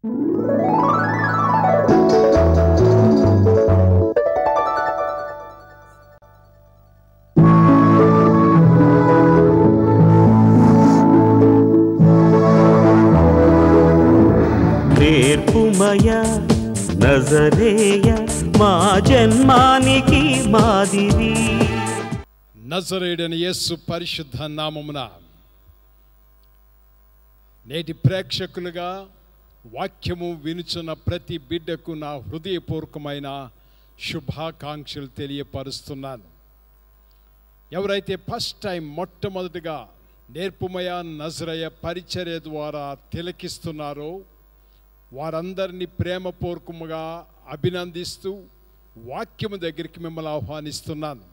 నేర్పుమయ నజరేయ మా జన్మానికి మాదిరి నజరేయుడని యేసు పరిశుద్ధ నామమున నేటి ప్రేక్షకులుగా వాక్యము వినుచున్న ప్రతి బిడ్డకు నా హృదయపూర్వకమైన శుభాకాంక్షలు తెలియపరుస్తున్నాను ఎవరైతే ఫస్ట్ టైం మొట్టమొదటిగా నేర్పుమయ నజరయ పరిచర్య ద్వారా తిలకిస్తున్నారో వారందరినీ ప్రేమపూర్వకముగా అభినందిస్తూ వాక్యము దగ్గరికి మిమ్మల్ని ఆహ్వానిస్తున్నాను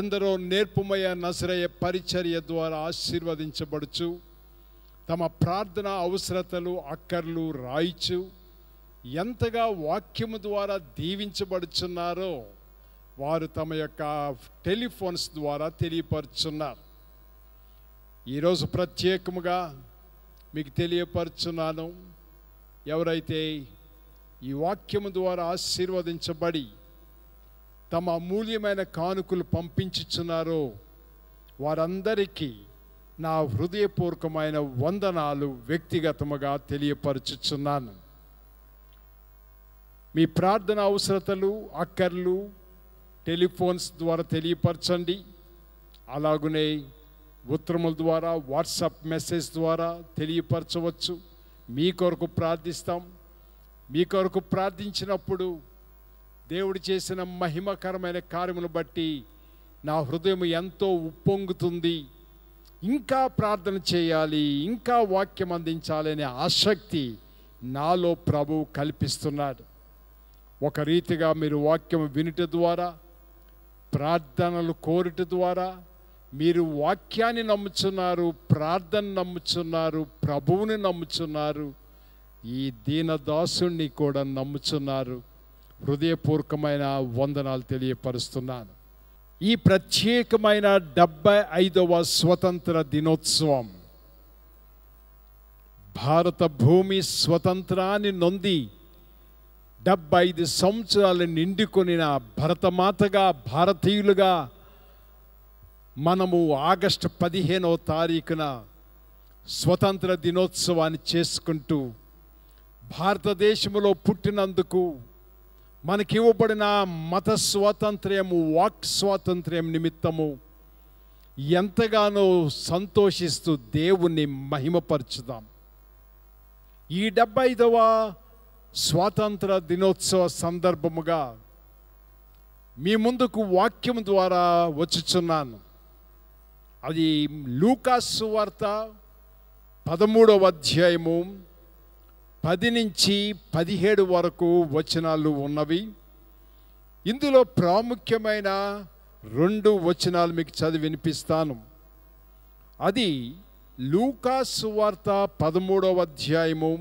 ఎందరో నేర్పుమయ నజరయ పరిచర్య ద్వారా ఆశీర్వదించబడుచు తమ ప్రార్థన అవసరతలు అక్కర్లు రాయిచు ఎంతగా వాక్యము ద్వారా దీవించబడుచున్నారో వారు తమ యొక్క టెలిఫోన్స్ ద్వారా తెలియపరుచున్నారు ఈరోజు ప్రత్యేకముగా మీకు తెలియపరుచున్నాను ఎవరైతే ఈ వాక్యము ద్వారా ఆశీర్వదించబడి తమ అమూల్యమైన కానుకలు పంపించుచున్నారో వారందరికీ నా హృదయపూర్వకమైన వందనాలు వ్యక్తిగతముగా తెలియపరచుచున్నాను మీ ప్రార్థన అవసరతలు అక్కర్లు టెలిఫోన్స్ ద్వారా తెలియపరచండి అలాగునే ఉత్తరముల ద్వారా వాట్సాప్ మెసేజ్ ద్వారా తెలియపరచవచ్చు మీ కొరకు ప్రార్థిస్తాం మీ కొరకు ప్రార్థించినప్పుడు దేవుడు చేసిన మహిమకరమైన కార్యమును బట్టి నా హృదయం ఎంతో ఉప్పొంగుతుంది ఇంకా ప్రార్థన చేయాలి ఇంకా వాక్యం అందించాలి అనే ఆసక్తి నాలో ప్రభువు కల్పిస్తున్నాడు ఒక రీతిగా మీరు వాక్యం వినుట ద్వారా ప్రార్థనలు కోరుట ద్వారా మీరు వాక్యాన్ని నమ్ముచున్నారు ప్రార్థన నమ్ముచున్నారు ప్రభువుని నమ్ముచున్నారు ఈ దీనదాసుణ్ణి కూడా నమ్ముచున్నారు హృదయపూర్వకమైన వందనాలు తెలియపరుస్తున్నాను ఈ ప్రత్యేకమైన డెబ్బై ఐదవ స్వతంత్ర దినోత్సవం భారత భూమి స్వతంత్రాన్ని నొంది డెబ్బై ఐదు సంవత్సరాలు నిండుకొని భరతమాతగా భారతీయులుగా మనము ఆగస్టు పదిహేనవ తారీఖున స్వతంత్ర దినోత్సవాన్ని చేసుకుంటూ భారతదేశంలో పుట్టినందుకు మనకి ఇవ్వబడిన మత స్వాతంత్ర్యము వాక్ స్వాతంత్ర్యం నిమిత్తము ఎంతగానో సంతోషిస్తూ దేవుణ్ణి మహిమపరచుదాం ఈ డెబ్బై ఐదవ స్వాతంత్ర దినోత్సవ సందర్భముగా మీ ముందుకు వాక్యం ద్వారా వచ్చుచున్నాను అది లూకాసు వార్త పదమూడవ అధ్యాయము పది నుంచి పదిహేడు వరకు వచనాలు ఉన్నవి ఇందులో ప్రాముఖ్యమైన రెండు వచనాలు మీకు చదివి వినిపిస్తాను అది లూకాసు వార్త పదమూడవ అధ్యాయము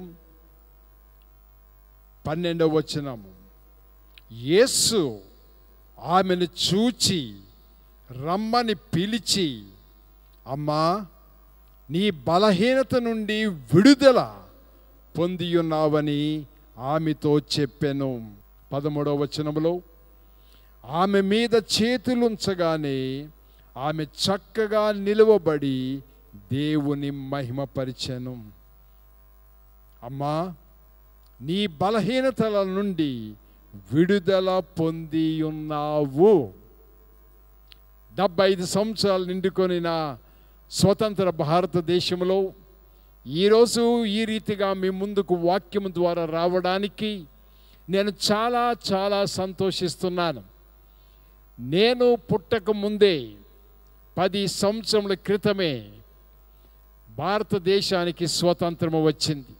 పన్నెండవ వచనము యేసు ఆమెను చూచి రమ్మని పిలిచి అమ్మా నీ బలహీనత నుండి విడుదల పొందియున్నావని ఆమెతో చెప్పాను పదమూడవ వచనంలో ఆమె మీద చేతులుంచగానే ఆమె చక్కగా నిలువబడి దేవుని మహిమపరిచను అమ్మా నీ బలహీనతల నుండి విడుదల పొంది ఉన్నావు డెబ్బై ఐదు సంవత్సరాలు నిండుకొనిన స్వతంత్ర భారతదేశంలో ఈరోజు ఈ రీతిగా మీ ముందుకు వాక్యం ద్వారా రావడానికి నేను చాలా చాలా సంతోషిస్తున్నాను నేను పుట్టక ముందే పది సంవత్సరముల క్రితమే భారతదేశానికి స్వతంత్రము వచ్చింది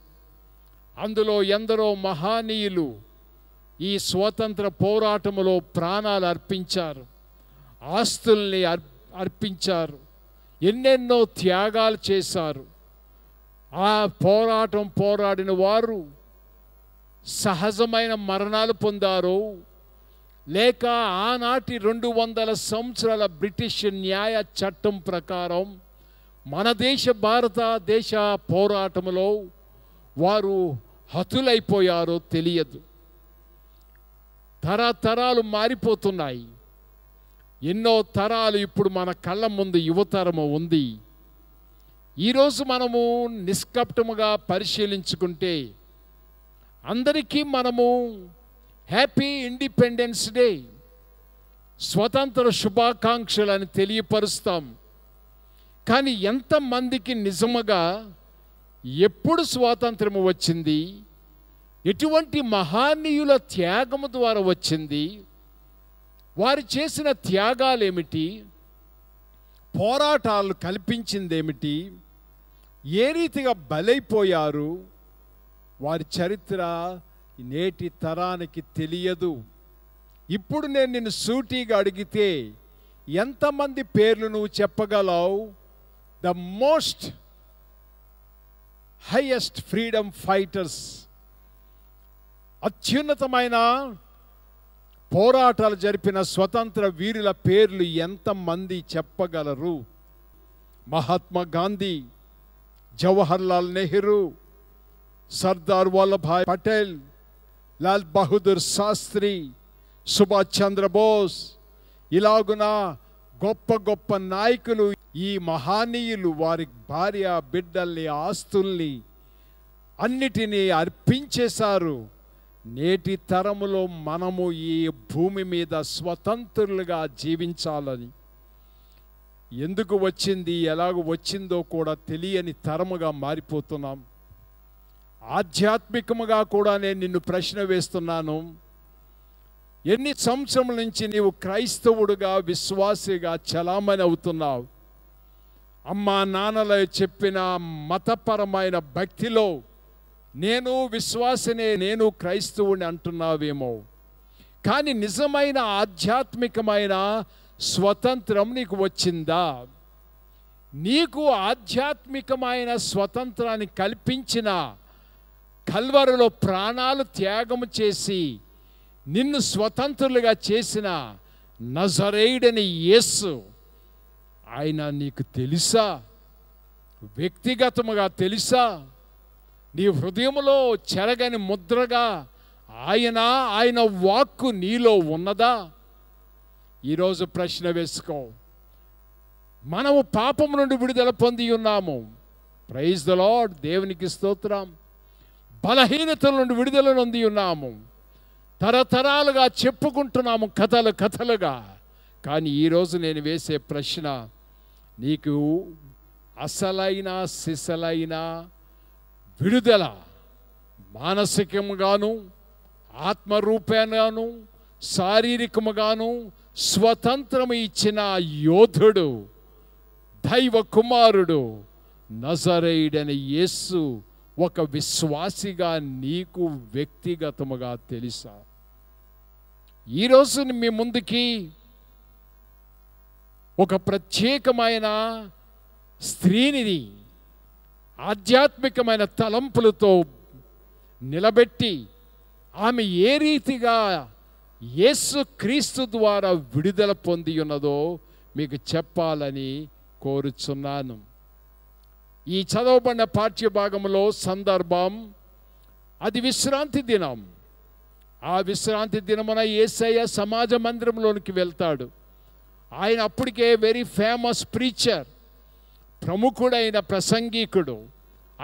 అందులో ఎందరో మహానీయులు ఈ స్వతంత్ర పోరాటములో ప్రాణాలు అర్పించారు ఆస్తుల్ని అర్ అర్పించారు ఎన్నెన్నో త్యాగాలు చేశారు ఆ పోరాటం పోరాడిన వారు సహజమైన మరణాలు పొందారో లేక ఆనాటి రెండు వందల సంవత్సరాల బ్రిటిష్ న్యాయ చట్టం ప్రకారం మన దేశ భారతదేశ పోరాటంలో వారు హతులైపోయారో తెలియదు తరతరాలు మారిపోతున్నాయి ఎన్నో తరాలు ఇప్పుడు మన కళ్ళ ముందు యువతరము ఉంది ఈరోజు మనము నిష్కప్టముగా పరిశీలించుకుంటే అందరికీ మనము హ్యాపీ ఇండిపెండెన్స్ డే స్వతంత్ర శుభాకాంక్షలు అని తెలియపరుస్తాం కానీ ఎంతమందికి నిజముగా ఎప్పుడు స్వాతంత్రము వచ్చింది ఎటువంటి మహానీయుల త్యాగము ద్వారా వచ్చింది వారు చేసిన త్యాగాలేమిటి పోరాటాలు కల్పించిందేమిటి ఏ రీతిగా బలైపోయారు వారి చరిత్ర నేటి తరానికి తెలియదు ఇప్పుడు నేను నిన్ను సూటిగా అడిగితే ఎంతమంది పేర్లు నువ్వు చెప్పగలవు the most highest freedom fighters అత్యున్నతమైన పోరాటాలు జరిపిన స్వతంత్ర వీరుల పేర్లు ఎంతమంది చెప్పగలరు మహాత్మా గాంధీ జవహర్లాల్ నెహ్రూ సర్దార్ వల్లభాయ్ పటేల్ లాల్ బహదూర్ శాస్త్రి సుభాష్ చంద్రబోస్ ఇలాగున గొప్ప గొప్ప నాయకులు ఈ మహానీయులు వారి భార్య బిడ్డల్ని ఆస్తుల్ని అన్నిటినీ అర్పించేశారు నేటి తరములో మనము ఈ భూమి మీద స్వతంత్రులుగా జీవించాలని ఎందుకు వచ్చింది ఎలాగ వచ్చిందో కూడా తెలియని తరముగా మారిపోతున్నాం ఆధ్యాత్మికముగా కూడా నేను నిన్ను ప్రశ్న వేస్తున్నాను ఎన్ని సంవత్సరముల నుంచి నీవు క్రైస్తవుడుగా విశ్వాసిగా చలామణి అవుతున్నావు అమ్మ నాన్నల చెప్పిన మతపరమైన భక్తిలో నేను విశ్వాసనే నేను క్రైస్తవుని అంటున్నావేమో కానీ నిజమైన ఆధ్యాత్మికమైన స్వతంత్రం నీకు వచ్చిందా నీకు ఆధ్యాత్మికమైన స్వతంత్రాన్ని కల్పించిన కల్వరులో ప్రాణాలు త్యాగము చేసి నిన్ను స్వతంత్రులుగా చేసిన నజరేయుడని యేసు ఆయన నీకు తెలుసా వ్యక్తిగతముగా తెలుసా నీ హృదయంలో చెరగని ముద్రగా ఆయన ఆయన వాక్కు నీలో ఉన్నదా ఈరోజు ప్రశ్న వేసుకో మనము పాపం నుండి విడుదల పొంది ఉన్నాము ప్రైజ్ ద లాడ్ దేవునికి స్తోత్రం బలహీనతల నుండి విడుదల నొంది ఉన్నాము తరతరాలుగా చెప్పుకుంటున్నాము కథలు కథలుగా కానీ ఈరోజు నేను వేసే ప్రశ్న నీకు అసలైన సిసలైన విడుదల మానసికముగాను ఆత్మరూపేణగాను శారీరకముగాను స్వతంత్రం ఇచ్చిన యోధుడు దైవ కుమారుడు నజరేయుడని యేస్సు ఒక విశ్వాసిగా నీకు వ్యక్తిగతముగా తెలుసా ఈరోజు మీ ముందుకి ఒక ప్రత్యేకమైన స్త్రీని ఆధ్యాత్మికమైన తలంపులతో నిలబెట్టి ఆమె ఏ రీతిగా యేసు క్రీస్తు ద్వారా విడుదల పొంది ఉన్నదో మీకు చెప్పాలని కోరుచున్నాను ఈ చదవబడిన భాగంలో సందర్భం అది విశ్రాంతి దినం ఆ విశ్రాంతి దినమున ఏసయ్య సమాజ మందిరంలోనికి వెళ్తాడు ఆయన అప్పటికే వెరీ ఫేమస్ ప్రీచర్ ప్రముఖుడైన ప్రసంగికుడు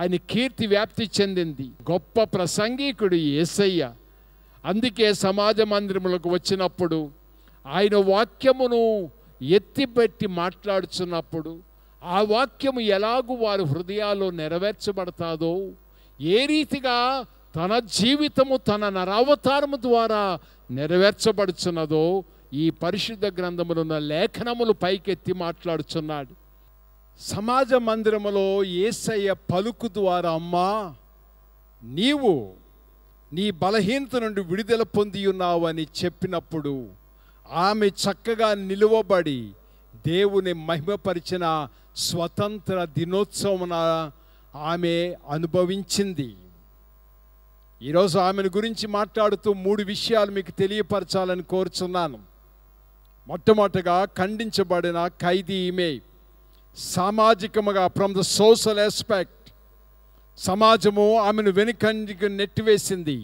ఆయన కీర్తి వ్యాప్తి చెందింది గొప్ప ప్రసంగికుడు ఏసయ్య అందుకే సమాజ మందిరములకు వచ్చినప్పుడు ఆయన వాక్యమును ఎత్తిపెట్టి మాట్లాడుచున్నప్పుడు ఆ వాక్యము ఎలాగూ వారి హృదయాల్లో నెరవేర్చబడతాదో ఏ రీతిగా తన జీవితము తన నరావతారము ద్వారా నెరవేర్చబడుచున్నదో ఈ పరిశుద్ధ గ్రంథములున్న లేఖనములు పైకెత్తి మాట్లాడుచున్నాడు సమాజ మందిరములో ఏసయ్య పలుకు ద్వారా అమ్మా నీవు నీ బలహీనత నుండి విడుదల పొంది ఉన్నావు అని చెప్పినప్పుడు ఆమె చక్కగా నిలువబడి దేవుని మహిమపరిచిన స్వతంత్ర దినోత్సవం ఆమె అనుభవించింది ఈరోజు ఆమెను గురించి మాట్లాడుతూ మూడు విషయాలు మీకు తెలియపరచాలని కోరుచున్నాను మొట్టమొదటగా ఖండించబడిన ఖైదీ ఈమె సామాజికముగా ఫ్రమ్ ద సోషల్ ఆస్పెక్ట్ సమాజము ఆమెను వెనుకంజికి నెట్టివేసింది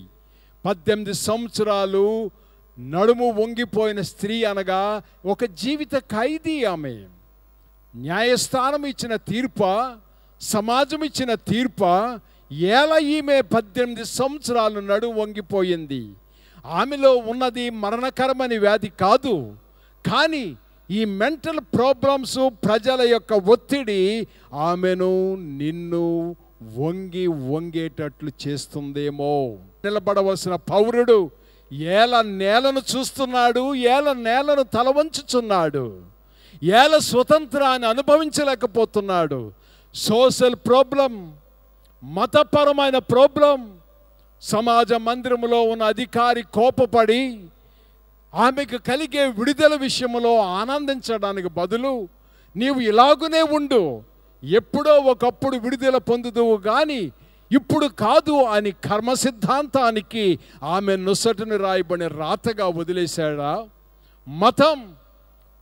పద్దెనిమిది సంవత్సరాలు నడుము వంగిపోయిన స్త్రీ అనగా ఒక జీవిత ఖైదీ ఆమె న్యాయస్థానం ఇచ్చిన తీర్ప సమాజం ఇచ్చిన తీర్ప ఏల ఈమె పద్దెనిమిది సంవత్సరాలు నడు వంగిపోయింది ఆమెలో ఉన్నది మరణకరమని వ్యాధి కాదు కానీ ఈ మెంటల్ ప్రాబ్లమ్స్ ప్రజల యొక్క ఒత్తిడి ఆమెను నిన్ను వంగి వంగేటట్లు చేస్తుందేమో నిలబడవలసిన పౌరుడు ఏల నేలను చూస్తున్నాడు ఏల నేలను తలవంచుచున్నాడు ఏల స్వతంత్రాన్ని అనుభవించలేకపోతున్నాడు సోషల్ ప్రాబ్లం మతపరమైన ప్రాబ్లం సమాజ మందిరంలో ఉన్న అధికారి కోపపడి ఆమెకు కలిగే విడుదల విషయంలో ఆనందించడానికి బదులు నీవు ఇలాగునే ఉండు ఎప్పుడో ఒకప్పుడు విడుదల పొందుదువు కానీ ఇప్పుడు కాదు అని కర్మ సిద్ధాంతానికి ఆమె నుసటిని రాయబడిన రాతగా వదిలేశాడా మతం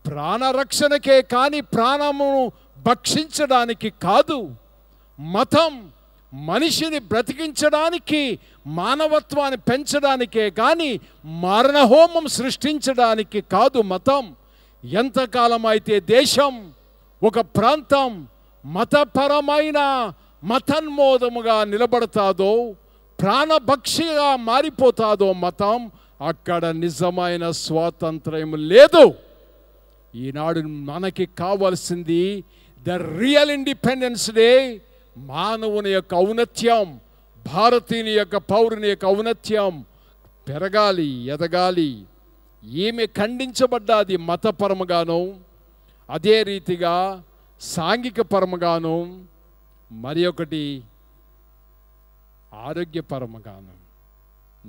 ప్రాణరక్షణకే కానీ ప్రాణమును భక్షించడానికి కాదు మతం మనిషిని బ్రతికించడానికి మానవత్వాన్ని పెంచడానికే కానీ మరణహోమం సృష్టించడానికి కాదు మతం ఎంతకాలం అయితే దేశం ఒక ప్రాంతం మతపరమైన మతన్మోదముగా నిలబడతాదో ప్రాణభక్షిగా మారిపోతాదో మతం అక్కడ నిజమైన స్వాతంత్ర్యం లేదు ఈనాడు మనకి కావాల్సింది ద రియల్ ఇండిపెండెన్స్ డే మానవుని యొక్క ఔన్నత్యం భారతీయుని యొక్క పౌరుని యొక్క ఔన్నత్యం పెరగాలి ఎదగాలి ఏమి ఖండించబడ్డాది మతపరముగాను అదే రీతిగా సాంఘిక పరముగాను మరి ఒకటి ఆరోగ్యపరముగాను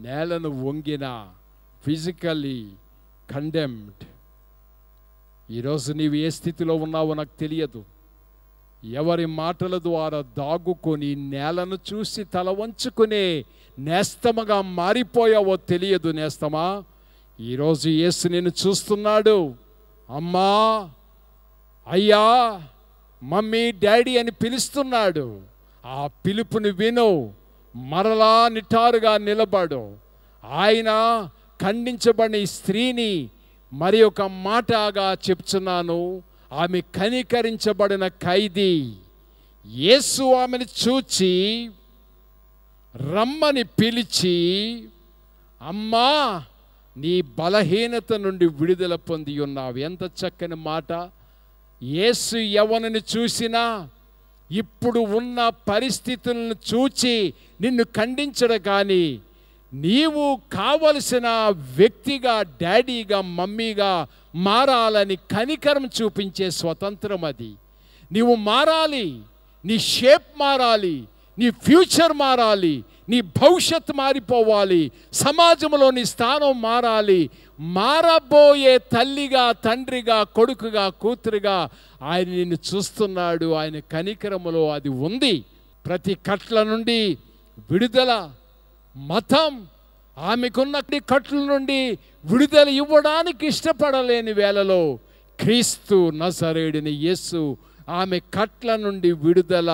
నేలను వంగిన ఫిజికలీ కండెమ్డ్ ఈరోజు నీవు ఏ స్థితిలో ఉన్నావో నాకు తెలియదు ఎవరి మాటల ద్వారా దాగుకొని నేలను చూసి తల వంచుకునే నేస్తమగా మారిపోయావో తెలియదు నేస్తమా ఈరోజు ఏసు నేను చూస్తున్నాడు అమ్మా అయ్యా మమ్మీ డాడీ అని పిలుస్తున్నాడు ఆ పిలుపుని విను మరలా నిటారుగా నిలబడు ఆయన ఖండించబడిన ఈ స్త్రీని మరి ఒక మాటగా చెప్తున్నాను ఆమె కనికరించబడిన ఖైదీ యేసు ఆమెను చూచి రమ్మని పిలిచి అమ్మా నీ బలహీనత నుండి విడుదల పొంది ఉన్నావు ఎంత చక్కని మాట ఏసు ఎవరిని చూసినా ఇప్పుడు ఉన్న పరిస్థితులను చూచి నిన్ను ఖండించడం కానీ నీవు కావలసిన వ్యక్తిగా డాడీగా మమ్మీగా మారాలని కనికరం చూపించే స్వతంత్రం అది నీవు మారాలి నీ షేప్ మారాలి నీ ఫ్యూచర్ మారాలి నీ భవిష్యత్ మారిపోవాలి సమాజంలో నీ స్థానం మారాలి మారబోయే తల్లిగా తండ్రిగా కొడుకుగా కూతురుగా ఆయన నిన్ను చూస్తున్నాడు ఆయన కనికరములో అది ఉంది ప్రతి కట్ల నుండి విడుదల మతం ఆమెకున్న కట్ల నుండి విడుదల ఇవ్వడానికి ఇష్టపడలేని వేళలో క్రీస్తు నసరేడిని యస్సు ఆమె కట్ల నుండి విడుదల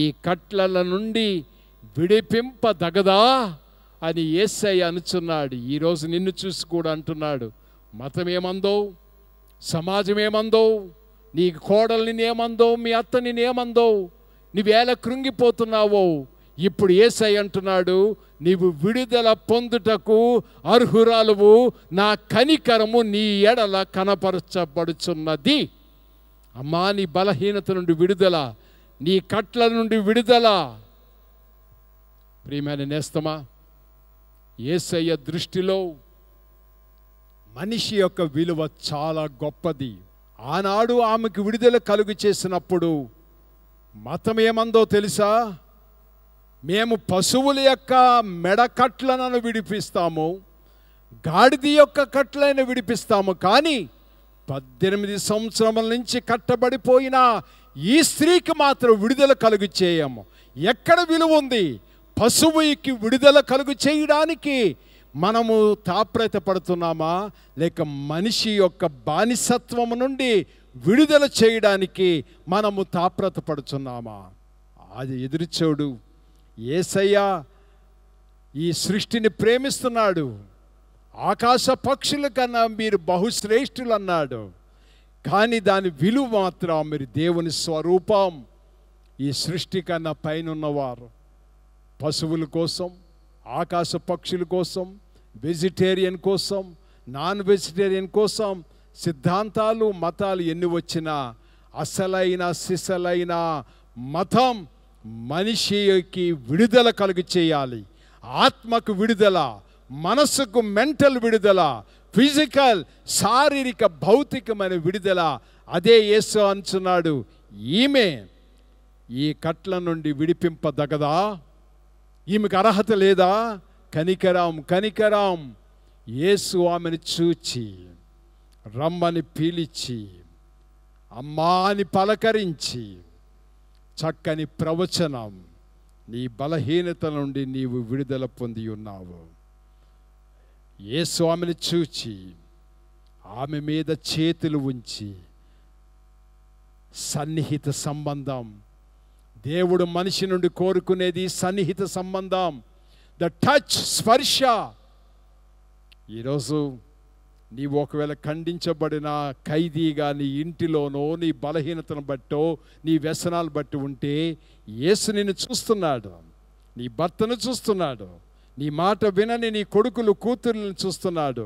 ఈ కట్లల నుండి విడిపింపదగదా అని ఏసై అనుచున్నాడు ఈరోజు నిన్ను చూసి కూడా అంటున్నాడు మతం ఏమందో సమాజం ఏమందో నీ కోడల్ని నేమందో మీ అత్తని నేమందో నువ్వేళ కృంగిపోతున్నావో ఇప్పుడు ఏసై అంటున్నాడు నీవు విడుదల పొందుటకు అర్హురాలువు నా కనికరము నీ ఎడల కనపరచబడుచున్నది అమ్మా నీ బలహీనత నుండి విడుదల నీ కట్ల నుండి విడుదల ప్రియమైన నేస్తమా ఏసయ్య దృష్టిలో మనిషి యొక్క విలువ చాలా గొప్పది ఆనాడు ఆమెకు విడుదల కలుగు చేసినప్పుడు మతం ఏమందో తెలుసా మేము పశువుల యొక్క మెడకట్లను విడిపిస్తాము గాడిది యొక్క కట్లైన విడిపిస్తాము కానీ పద్దెనిమిది సంవత్సరముల నుంచి కట్టబడిపోయిన ఈ స్త్రీకి మాత్రం విడుదల కలుగు చేయము ఎక్కడ విలువ ఉంది పశువుకి విడుదల కలుగు చేయడానికి మనము తాప్రత పడుతున్నామా లేక మనిషి యొక్క బానిసత్వము నుండి విడుదల చేయడానికి మనము తాప్రత పడుతున్నామా అది ఎదురుచోడు ఏసయ్య ఈ సృష్టిని ప్రేమిస్తున్నాడు ఆకాశ పక్షుల కన్నా మీరు బహుశ్రేష్ఠులు అన్నాడు కానీ దాని విలువ మాత్రం మీరు దేవుని స్వరూపం ఈ సృష్టి కన్నా పైనన్నవారు పశువుల కోసం ఆకాశ పక్షుల కోసం వెజిటేరియన్ కోసం నాన్ వెజిటేరియన్ కోసం సిద్ధాంతాలు మతాలు ఎన్ని వచ్చినా అసలైన సిసలైన మతం మనిషికి విడుదల కలిగి చేయాలి ఆత్మకు విడుదల మనసుకు మెంటల్ విడుదల ఫిజికల్ శారీరక భౌతికమైన విడుదల అదే యేసు అంచున్నాడు ఈమె ఈ కట్ల నుండి విడిపింపదగదా ఈమెకు అర్హత లేదా కనికరాం కనికరాం యేసు ఆమెను చూచి రమ్మని పీలిచి అమ్మాని పలకరించి చక్కని ప్రవచనం నీ బలహీనత నుండి నీవు విడుదల పొంది ఉన్నావు ఏ స్వామిని చూచి ఆమె మీద చేతులు ఉంచి సన్నిహిత సంబంధం దేవుడు మనిషి నుండి కోరుకునేది సన్నిహిత సంబంధం ద టచ్ స్పర్శ ఈరోజు నీవు ఒకవేళ ఖండించబడిన ఖైదీగా నీ ఇంటిలోనో నీ బలహీనతను బట్టో నీ వ్యసనాలు బట్టి ఉంటే యేసు నిన్ను చూస్తున్నాడు నీ భర్తను చూస్తున్నాడు నీ మాట వినని నీ కొడుకులు కూతుర్లను చూస్తున్నాడు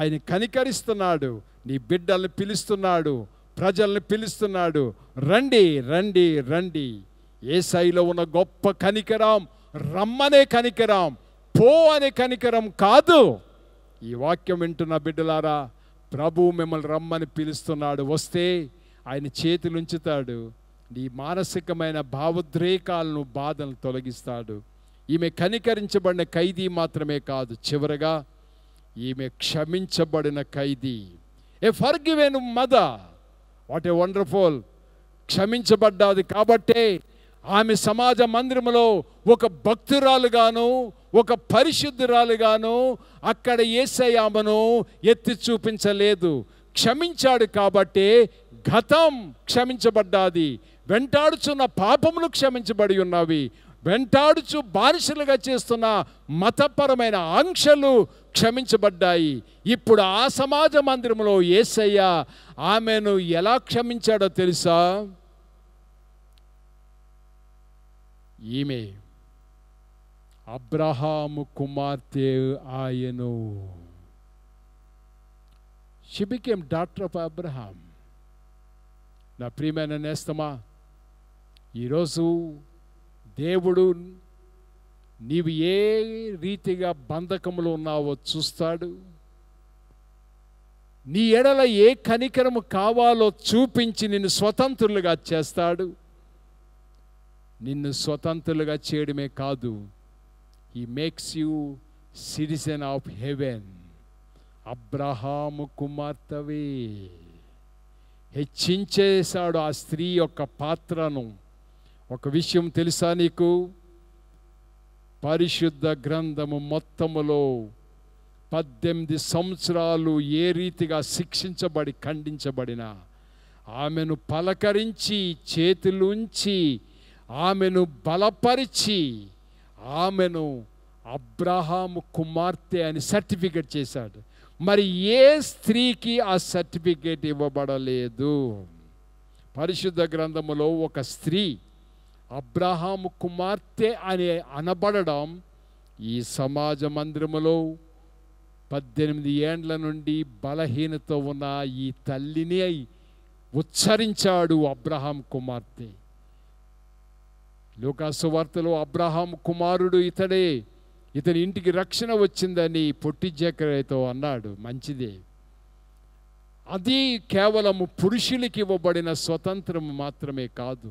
ఆయన కనికరిస్తున్నాడు నీ బిడ్డల్ని పిలుస్తున్నాడు ప్రజల్ని పిలుస్తున్నాడు రండి రండి రండి ఏసైలో ఉన్న గొప్ప కనికరం రమ్మనే కనికరం పో అనే కనికరం కాదు ఈ వాక్యం వింటున్న బిడ్డలారా ప్రభు మిమ్మల్ని రమ్మని పిలుస్తున్నాడు వస్తే ఆయన చేతులుంచుతాడు ఉంచుతాడు నీ మానసికమైన భావోద్రేకాలను బాధలను తొలగిస్తాడు ఈమె కనికరించబడిన ఖైదీ మాత్రమే కాదు చివరగా ఈమె క్షమించబడిన ఖైదీ ఏ ఫర్గివేను మద వాట్ ఏ వండర్ఫుల్ క్షమించబడ్డాది కాబట్టే ఆమె సమాజ మందిరంలో ఒక భక్తురాలుగాను ఒక పరిశుద్ధురాలుగాను అక్కడ ఏసయామను ఎత్తి చూపించలేదు క్షమించాడు కాబట్టే గతం క్షమించబడ్డాది వెంటాడుచున్న పాపములు క్షమించబడి ఉన్నవి వెంటాడుచు బానిసలుగా చేస్తున్న మతపరమైన ఆంక్షలు క్షమించబడ్డాయి ఇప్పుడు ఆ సమాజ మందిరంలో ఏసయ్య ఆమెను ఎలా క్షమించాడో తెలుసా ఈమె అబ్రహాము కుమార్తె ఆయను షిబికేమ్ డాక్టర్ ఆఫ్ అబ్రహాం నా ప్రియమైన నేస్తమా ఈరోజు దేవుడు నీవు ఏ రీతిగా బంధకంలో ఉన్నావో చూస్తాడు నీ ఎడల ఏ కనికరము కావాలో చూపించి నిన్ను స్వతంత్రులుగా చేస్తాడు నిన్ను స్వతంత్రులుగా చేయడమే కాదు he makes you citizen of heaven Abraham కుమార్తెవే హెచ్చించేశాడు ఆ స్త్రీ యొక్క పాత్రను ఒక విషయం తెలుసా నీకు పరిశుద్ధ గ్రంథము మొత్తములో పద్దెనిమిది సంవత్సరాలు ఏ రీతిగా శిక్షించబడి ఖండించబడిన ఆమెను పలకరించి చేతులుంచి ఆమెను బలపరిచి ఆమెను అబ్రహాము కుమార్తె అని సర్టిఫికేట్ చేశాడు మరి ఏ స్త్రీకి ఆ సర్టిఫికేట్ ఇవ్వబడలేదు పరిశుద్ధ గ్రంథములో ఒక స్త్రీ అబ్రహాం కుమార్తె అని అనబడడం ఈ సమాజ మందిరములో పద్దెనిమిది ఏండ్ల నుండి బలహీనత ఉన్న ఈ తల్లిని ఉచ్చరించాడు అబ్రహాం కుమార్తె వార్తలో అబ్రహాం కుమారుడు ఇతడే ఇతని ఇంటికి రక్షణ వచ్చిందని పొట్టి జకరేతో అన్నాడు మంచిదే అది కేవలము పురుషులకి ఇవ్వబడిన స్వతంత్రం మాత్రమే కాదు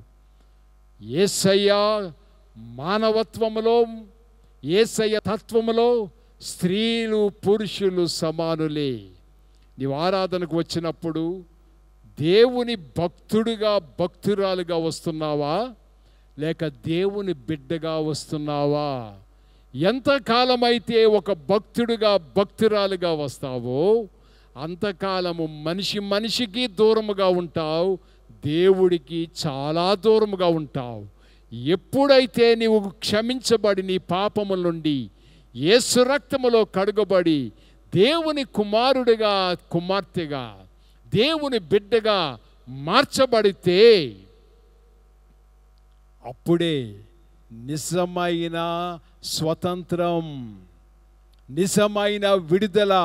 ఏసయ్యా మానవత్వములో ఏసయ్య తత్వములో స్త్రీలు పురుషులు సమానులే నీవు ఆరాధనకు వచ్చినప్పుడు దేవుని భక్తుడుగా భక్తురాలుగా వస్తున్నావా లేక దేవుని బిడ్డగా వస్తున్నావా ఎంతకాలమైతే ఒక భక్తుడిగా భక్తురాలుగా వస్తావో అంతకాలము మనిషి మనిషికి దూరముగా ఉంటావు దేవుడికి చాలా దూరముగా ఉంటావు ఎప్పుడైతే నీవు క్షమించబడి నీ పాపముల నుండి ఏసురక్తములో కడుగబడి దేవుని కుమారుడిగా కుమార్తెగా దేవుని బిడ్డగా మార్చబడితే అప్పుడే నిజమైన స్వతంత్రం నిజమైన విడుదల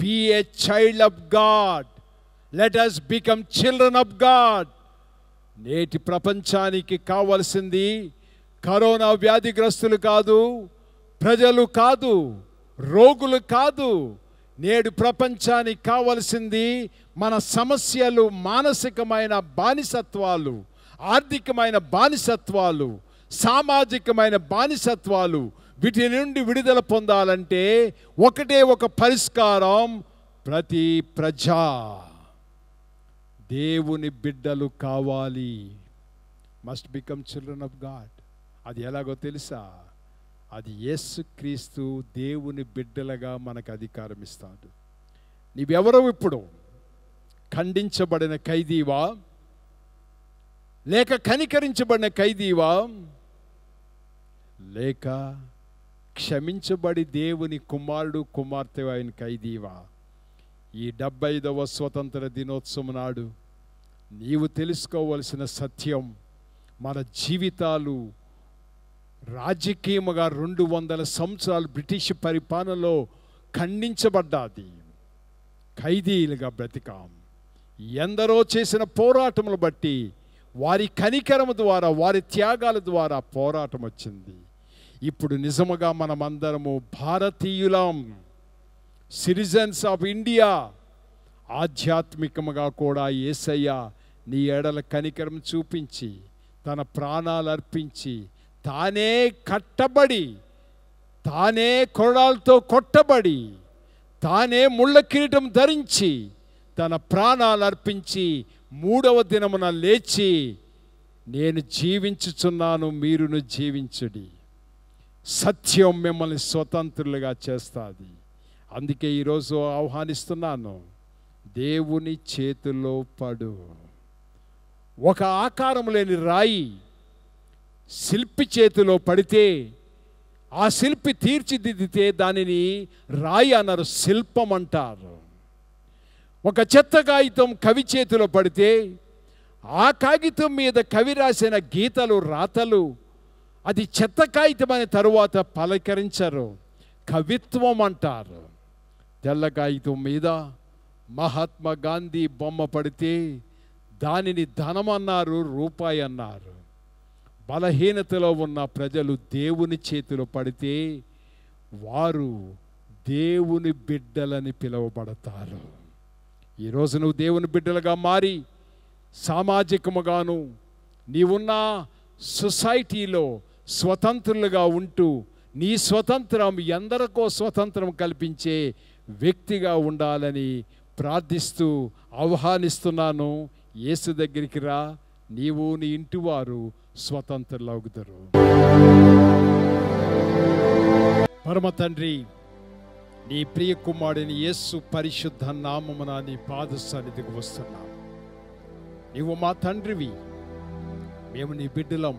be a child of God let us become children of God నేటి ప్రపంచానికి కావలసింది కరోనా వ్యాధిగ్రస్తులు కాదు ప్రజలు కాదు రోగులు కాదు నేడు ప్రపంచానికి కావలసింది మన సమస్యలు మానసికమైన బానిసత్వాలు ఆర్థికమైన బానిసత్వాలు సామాజికమైన బానిసత్వాలు వీటి నుండి విడుదల పొందాలంటే ఒకటే ఒక పరిష్కారం ప్రతి ప్రజ దేవుని బిడ్డలు కావాలి must become children of God అది ఎలాగో తెలుసా అది యస్సు క్రీస్తు దేవుని బిడ్డలుగా మనకు అధికారం ఇస్తాడు నీవెవరో ఇప్పుడు ఖండించబడిన ఖైదీవా లేక కనికరించబడిన ఖైదీవా లేక క్షమించబడి దేవుని కుమారుడు కుమార్తె అయిన ఖైదీవా ఈ డెబ్బై ఐదవ స్వతంత్ర దినోత్సవం నాడు నీవు తెలుసుకోవలసిన సత్యం మన జీవితాలు రాజకీయముగా రెండు వందల సంవత్సరాలు బ్రిటిష్ పరిపాలనలో ఖండించబడ్డాది ఖైదీలుగా బ్రతికాం ఎందరో చేసిన పోరాటములు బట్టి వారి కనికరము ద్వారా వారి త్యాగాల ద్వారా పోరాటం వచ్చింది ఇప్పుడు నిజముగా మనమందరము భారతీయులం సిటిజన్స్ ఆఫ్ ఇండియా ఆధ్యాత్మికముగా కూడా ఏసయ్య నీ ఎడల కనికరం చూపించి తన ప్రాణాలు అర్పించి తానే కట్టబడి తానే కొరడాలతో కొట్టబడి తానే ముళ్ళ కిరీటం ధరించి తన ప్రాణాలు అర్పించి మూడవ దినమున లేచి నేను జీవించుచున్నాను మీరును జీవించుడి సత్యం మిమ్మల్ని స్వతంత్రులుగా చేస్తుంది అందుకే ఈరోజు ఆహ్వానిస్తున్నాను దేవుని చేతిలో పడు ఒక ఆకారం లేని రాయి శిల్పి చేతిలో పడితే ఆ శిల్పి తీర్చిదిద్దితే దానిని రాయి అన్నారు శిల్పం అంటారు ఒక చెత్త కాగితం కవి చేతిలో పడితే ఆ కాగితం మీద కవి రాసిన గీతలు రాతలు అది చెత్త కాగితం అనే తరువాత పలకరించరు కవిత్వం అంటారు తెల్ల కాగితం మీద మహాత్మా గాంధీ బొమ్మ పడితే దానిని ధనమన్నారు రూపాయి అన్నారు బలహీనతలో ఉన్న ప్రజలు దేవుని చేతిలో పడితే వారు దేవుని బిడ్డలని పిలువబడతారు ఈరోజు నువ్వు దేవుని బిడ్డలుగా మారి సామాజికముగాను నీవున్న సొసైటీలో స్వతంత్రులుగా ఉంటూ నీ స్వతంత్రం ఎందరికో స్వతంత్రం కల్పించే వ్యక్తిగా ఉండాలని ప్రార్థిస్తూ ఆహ్వానిస్తున్నాను యేసు దగ్గరికి రా నీవు నీ ఇంటివారు స్వతంత్రులవుతారు పరమ తండ్రి నీ ప్రియ కుమారుడిని యేసు పరిశుద్ధ నామమున నీ పాద సన్నిధికి వస్తున్నాం నీవు మా తండ్రివి మేము నీ బిడ్డలం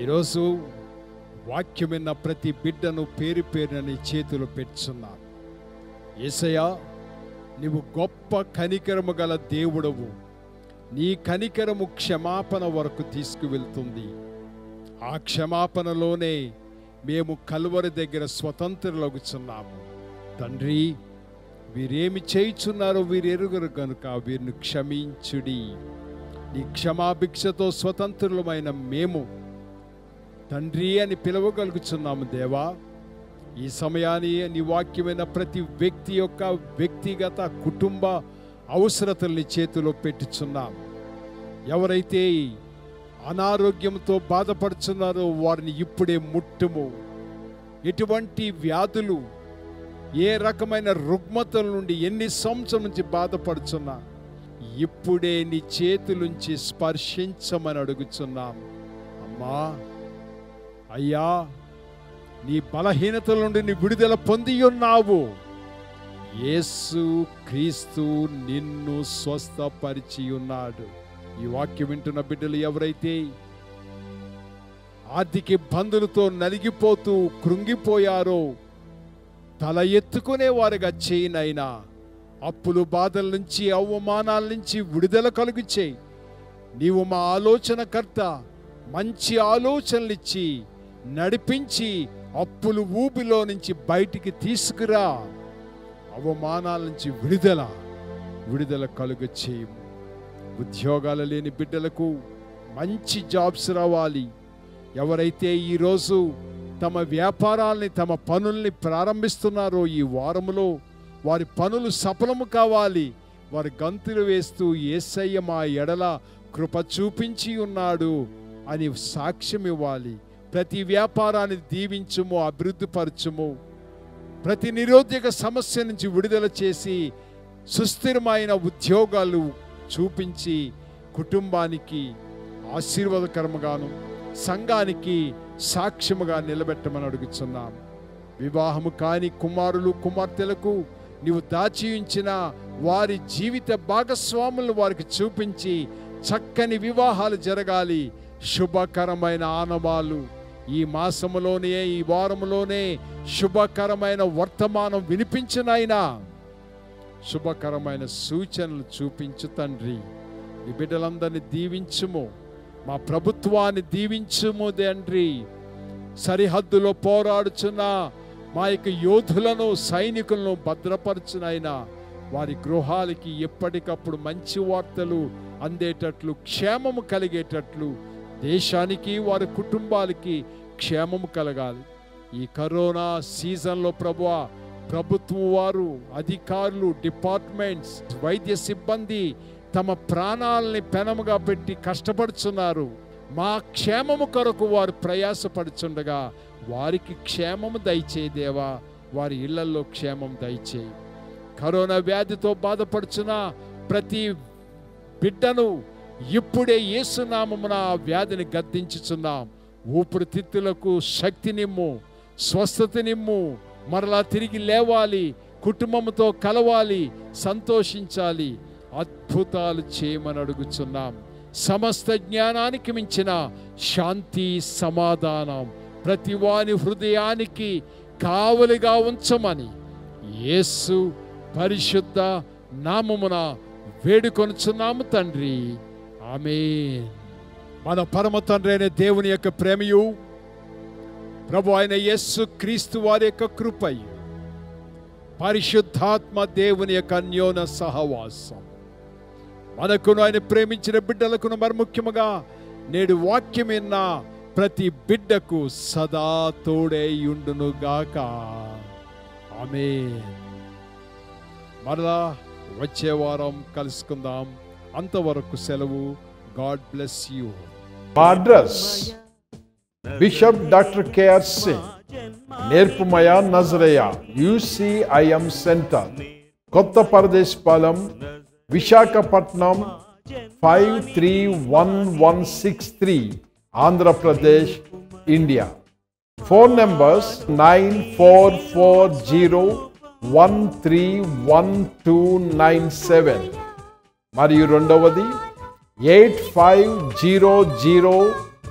ఈరోజు వాక్యమైన ప్రతి బిడ్డను పేరు పేరున నీ చేతులు పెట్టుచున్నాను ఏసయ్యా నీవు గొప్ప కనికరము గల దేవుడవు నీ కనికరము క్షమాపణ వరకు తీసుకువెళ్తుంది ఆ క్షమాపణలోనే మేము కలువరి దగ్గర స్వతంత్రులగుచున్నాము తండ్రి వీరేమి చేయుచున్నారో వీరు ఎరుగురు కనుక వీరిని క్షమించుడి నీ క్షమాభిక్షతో స్వతంత్రులమైన మేము తండ్రి అని పిలవగలుగుచున్నాము దేవా ఈ సమయాన్ని నీ వాక్యమైన ప్రతి వ్యక్తి యొక్క వ్యక్తిగత కుటుంబ అవసరతల్ని చేతిలో పెట్టుచున్నాం ఎవరైతే అనారోగ్యంతో బాధపడుతున్నారో వారిని ఇప్పుడే ముట్టుము ఎటువంటి వ్యాధులు ఏ రకమైన రుగ్మతల నుండి ఎన్ని సంవత్సరం నుంచి బాధపడుచున్నా ఇప్పుడే నీ చేతులుంచి స్పర్శించమని అడుగుచున్నాం అమ్మా అయ్యా నీ బలహీనతల నుండి నీ విడుదల పొంది ఉన్నావు యేసు క్రీస్తు నిన్ను స్వస్థపరిచి ఉన్నాడు ఈ వాక్యం వింటున్న బిడ్డలు ఎవరైతే ఆర్థిక ఇబ్బందులతో నలిగిపోతూ కృంగిపోయారో తల ఎత్తుకునేవారుగా చేయినైనా అప్పులు బాధల నుంచి అవమానాల నుంచి విడుదల కలిగించే నీవు మా ఆలోచనకర్త మంచి ఆలోచనలిచ్చి నడిపించి అప్పులు ఊపిలో నుంచి బయటికి తీసుకురా అవమానాల నుంచి విడుదల విడుదల కలుగ చేయము ఉద్యోగాలు లేని బిడ్డలకు మంచి జాబ్స్ రావాలి ఎవరైతే ఈరోజు తమ వ్యాపారాల్ని తమ పనుల్ని ప్రారంభిస్తున్నారో ఈ వారంలో వారి పనులు సఫలము కావాలి వారి గంతులు వేస్తూ ఏసయ్య మా ఎడల కృప చూపించి ఉన్నాడు అని సాక్ష్యం ఇవ్వాలి ప్రతి వ్యాపారాన్ని దీవించుము అభివృద్ధిపరచుము ప్రతి నిరోధక సమస్య నుంచి విడుదల చేసి సుస్థిరమైన ఉద్యోగాలు చూపించి కుటుంబానికి ఆశీర్వాదకరముగాను సంఘానికి సాక్ష్యముగా నిలబెట్టమని అడుగుతున్నాం వివాహము కాని కుమారులు కుమార్తెలకు నీవు దాచియించిన వారి జీవిత భాగస్వాములను వారికి చూపించి చక్కని వివాహాలు జరగాలి శుభకరమైన ఆనవాలు ఈ మాసములోనే ఈ వారంలోనే శుభకరమైన వర్తమానం వినిపించినైనా శుభకరమైన సూచనలు చూపించు తండ్రి ఈ బిడ్డలందరినీ దీవించుము మా ప్రభుత్వాన్ని దీవించుము తండ్రి సరిహద్దులో పోరాడుచున్న మా యొక్క యోధులను సైనికులను భద్రపరచునైనా వారి గృహాలకి ఎప్పటికప్పుడు మంచి వార్తలు అందేటట్లు క్షేమము కలిగేటట్లు దేశానికి వారి కుటుంబాలకి క్షేమము కలగాలి ఈ కరోనా సీజన్లో ప్రభువా ప్రభుత్వం వారు అధికారులు డిపార్ట్మెంట్స్ వైద్య సిబ్బంది తమ ప్రాణాలని పెనముగా పెట్టి కష్టపడుచున్నారు మా క్షేమము కొరకు వారు ప్రయాసపడుచుండగా వారికి క్షేమము దయచేదేవా వారి ఇళ్లలో క్షేమం దయచేయి కరోనా వ్యాధితో బాధపడుచున్న ప్రతి బిడ్డను ఇప్పుడే ఏసునామమున ఆ వ్యాధిని గద్దించుచున్నాం ఊపిరితిత్తులకు శక్తినిమ్ము స్వస్థతనిమ్ము మరలా తిరిగి లేవాలి కుటుంబంతో కలవాలి సంతోషించాలి అద్భుతాలు చేయమని అడుగుతున్నాం సమస్త జ్ఞానానికి మించిన శాంతి సమాధానం ప్రతివాని హృదయానికి కావలిగా ఉంచమని యేసు పరిశుద్ధ నామమున వేడుకొనుచున్నాము తండ్రి ఆమె మన పరమ తండ్రి అయిన దేవుని యొక్క ప్రేమయు ప్రభు ఆయన యస్సు క్రీస్తు వారి యొక్క కృపయ్య పరిశుద్ధాత్మ దేవుని యొక్క అన్యోన సహవాసం మనకును ఆయన ప్రేమించిన బిడ్డలకును మరి ముఖ్యముగా నేడు వాక్యం ప్రతి బిడ్డకు సదా తోడే ఉండునుగాక ఆమె మరలా వచ్చే వారం కలుసుకుందాం అంతవరకు సెలవు God bless you address Bishop Dr. K.R. Singh, Nerpumaya Nazraya, UCIM Center, Kottaparadespalam, Vishakhapatnam, 531163, Andhra Pradesh, India. Phone numbers 9440131297 మరియు రెండవది eight five zero zero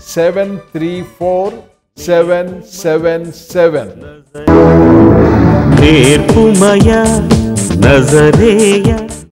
Seven three four seven seven seven.